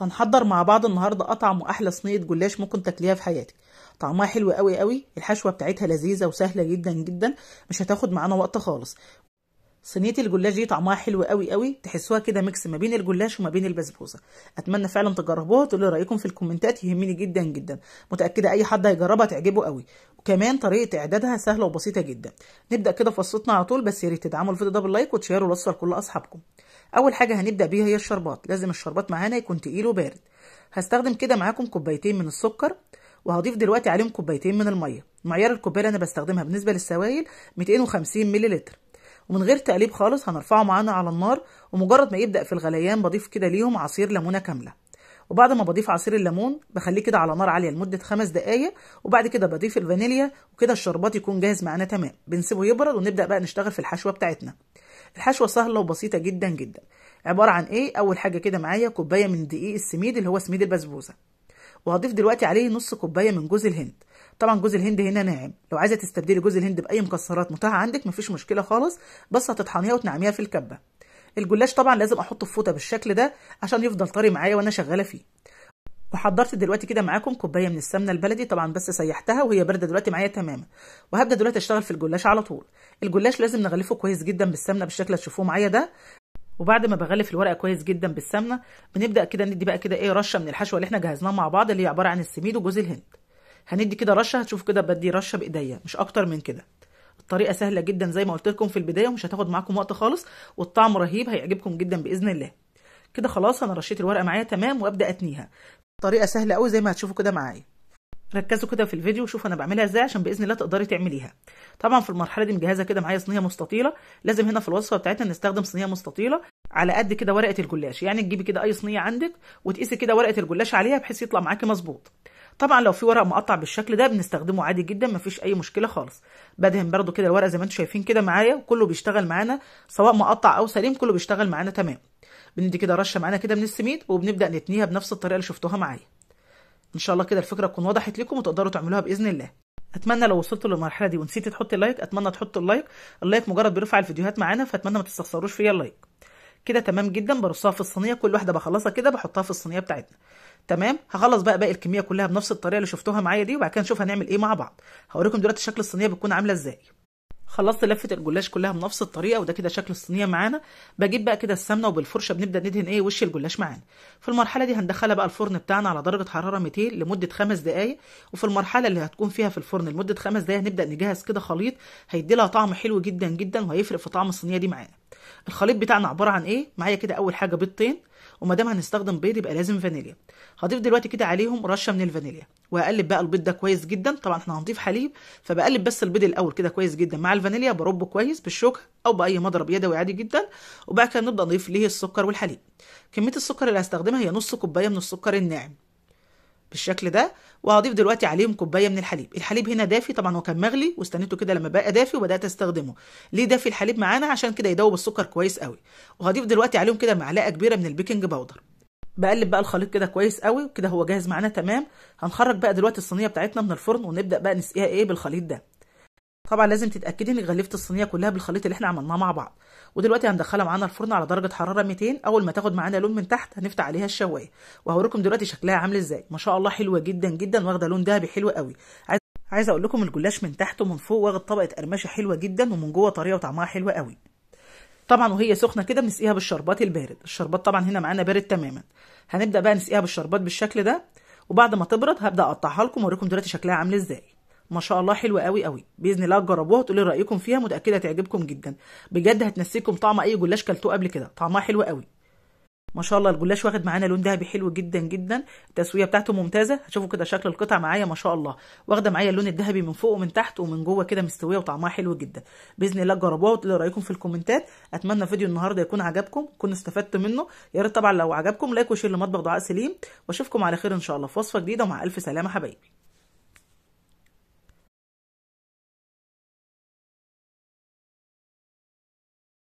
هنحضر مع بعض النهارده اطعم واحلى صينيه جلاش ممكن تاكليها في حياتك طعمها حلو قوي قوي الحشوه بتاعتها لذيذه وسهله جدا جدا مش هتاخد معانا وقت خالص صينيه الجلاش دي طعمها حلو قوي قوي تحسوها كده ميكس ما بين الجلاش وما بين البسبوسه اتمنى فعلا تجربوها وتقولوا رايكم في الكومنتات يهمني جدا جدا متاكده اي حد هيجربها تعجبه قوي وكمان طريقه اعدادها سهله وبسيطه جدا نبدا كده في وصفتنا على طول بس يا ريت تدعموا الفيديو ده باللايك وتشيروا الوصفه لكل اصحابكم اول حاجه هنبدا بيها هي الشربات لازم الشربات معانا يكون تقيل وبارد هستخدم كده معاكم كوبايتين من السكر وهضيف دلوقتي عليهم كوبايتين من الميه معيار الكوبايه اللي انا بستخدمها بالنسبه للسوائل 250 ملل ومن غير تقليب خالص هنرفعه معانا على النار ومجرد ما يبدا في الغليان بضيف كده ليهم عصير ليمونه كامله وبعد ما بضيف عصير الليمون بخليه كده على نار عاليه لمده خمس دقائق وبعد كده بضيف الفانيليا وكده الشربات يكون جاهز معانا تمام بنسيبه يبرد ونبدا بقى نشتغل في الحشوه بتاعتنا الحشوه سهله وبسيطه جدا جدا عباره عن ايه اول حاجه كده معايا كوبايه من دقيق السميد اللي هو سميد البسبوسه وهضيف دلوقتي عليه نص كوبايه من جوز الهند طبعا جوز الهند هنا ناعم لو عايزه تستبدلي جوز الهند باي مكسرات متاحه عندك مفيش مشكله خالص بس هتطحنيها وتنعميها في الكبه الجلاش طبعا لازم احطه في فوطه بالشكل ده عشان يفضل طري معايا وانا شغاله فيه وحضرت دلوقتي كده معاكم كوبايه من السمنه البلدي طبعا بس سيحتها وهي بارده دلوقتي معايا تماما وهبدا دلوقتي اشتغل في الجلاش على طول الجلاش لازم نغلفه كويس جدا بالسمنه بالشكل اللي تشوفوه معايا ده وبعد ما بغلف الورقه كويس جدا بالسمنه بنبدا كده ندي بقى كده ايه رشه من الحشوه اللي احنا جهزناها مع بعض اللي هي عباره عن السميد وجوز الهند هندي كده رشه هتشوف كده بدي رشه بايديا مش اكتر من كده الطريقه سهله جدا زي ما قلت لكم في البدايه ومش هتاخد معاكم وقت خالص والطعم رهيب هيعجبكم جدا باذن الله كده خلاص انا رشيت الورقه معايا تمام وابدا اتنيها طريقه سهله قوي زي ما هتشوفوا كده معايا ركزوا كده في الفيديو وشوفوا انا بعملها ازاي عشان باذن الله تقدري تعمليها طبعا في المرحله دي مجهزه كده معايا صينيه مستطيله لازم هنا في الوصفه بتاعتنا نستخدم صينيه مستطيله على قد كده ورقه الجلاش يعني تجيبي كده اي صينيه عندك وتقيسي كده ورقه الجلاش عليها بحيث يطلع معاكي مظبوط طبعا لو في ورق مقطع بالشكل ده بنستخدمه عادي جدا مفيش اي مشكله خالص بدهن برده كده الورق زي ما انتم شايفين كده معايا وكله بيشتغل معانا سواء مقطع او سليم كله بيشتغل معانا تمام بندي كده رشه معانا كده من السميد وبنبدا نتنيها بنفس الطريقه اللي شفتوها معايا ان شاء الله كده الفكره تكون وضحت لكم وتقدروا تعملوها باذن الله اتمنى لو وصلتوا للمرحله دي ونسيت تحط اللايك اتمنى تحطوا اللايك اللايك مجرد بيرفع الفيديوهات معانا فاتمنى ما تستخسروش فيا اللايك كده تمام جدا برصها في الصينيه كل واحده بخلصها كده بحطها في الصينيه بتاعتنا تمام هخلص بقى باقي الكميه كلها بنفس الطريقه اللي شفتوها معايا دي وبعد كده نشوف هنعمل ايه مع بعض هوريكم دلوقتي شكل الصينيه بتكون عامله ازاي خلصت لفه الجلاش كلها بنفس الطريقه وده كده شكل الصينيه معانا بجيب بقى كده السمنه وبالفرشه بنبدا ندهن ايه وش الجلاش معانا في المرحله دي هندخلها بقى الفرن بتاعنا على درجه حراره 200 لمده خمس دقائق وفي المرحله اللي هتكون فيها في الفرن لمده خمس دقائق هنبدا نجهز كده خليط هيدي لها طعم حلو جدا جدا وهيفرق في طعم الصينيه دي معانا الخليط بتاعنا عباره عن ايه معايا كده اول حاجه بيضتين وما دام هنستخدم بيض يبقى لازم فانيليا هضيف دلوقتي كده عليهم رشه من الفانيليا وهقلب بقى البيض ده كويس جدا طبعا احنا هنضيف حليب فبقلب بس البيض الاول كده كويس جدا مع الفانيليا بربه كويس بالشوكه او باي مضرب يدوي عادي جدا وبعد كده نبدا نضيف ليه السكر والحليب كميه السكر اللي هستخدمها هي نص كوبايه من السكر الناعم بالشكل ده وهضيف دلوقتي عليهم كوبايه من الحليب الحليب هنا دافي طبعا هو كان مغلي واستنيته كده لما بقى دافي وبدات استخدمه ليه دافي الحليب معانا عشان كده يدوب السكر كويس قوي وهضيف دلوقتي عليهم كده معلقه كبيره من البيكنج باودر بقلب بقى الخليط كده كويس قوي وكده هو جاهز معانا تمام هنخرج بقى دلوقتي الصينيه بتاعتنا من الفرن ونبدا بقى نسقيها ايه بالخليط ده طبعا لازم تتاكدي انك غلفت الصينيه كلها بالخليط اللي احنا عملناه مع بعض ودلوقتي هندخلها معانا الفرن على درجه حراره 200 اول ما تاخد معانا لون من تحت هنفتح عليها الشوايه وهوريكم دلوقتي شكلها عامل ازاي ما شاء الله حلوه جدا جدا واخده لون دهبي حلو قوي عايزه اقول لكم الجلاش من تحت ومن فوق واخد طبقه قرمشه حلوه جدا ومن جوه طريه وطعمها حلو قوي طبعا وهي سخنه كده بنسقيها بالشربات البارد الشربات طبعا هنا معانا بارد تماما هنبدا بقى نسقيها بالشربات بالشكل ده وبعد ما تبرد هبدا اقطعها لكم واوريكم دلوقتي شكلها عامل ازاي ما شاء الله حلوه قوي قوي باذن الله تجربوها وتقولي رايكم فيها متاكده تعجبكم جدا بجد هتنسيكم طعم اي جلاش كلتوه قبل كده طعمها حلو قوي ما شاء الله الجلاش واخد معانا لون ذهبي حلو جدا جدا التسويه بتاعته ممتازه هتشوفوا كده شكل القطع معايا ما شاء الله واخده معايا اللون الذهبي من فوق ومن تحت ومن جوه كده مستويه وطعمها حلو جدا باذن الله تجربوها وتقولوا رايكم في الكومنتات اتمنى فيديو النهارده يكون عجبكم تكونوا استفدتوا منه يا ريت طبعا لو عجبكم لايك وشير لمطبخ دعاء سليم واشوفكم على خير ان شاء الله في وصفه جديده ومع الف سلامه حبايبي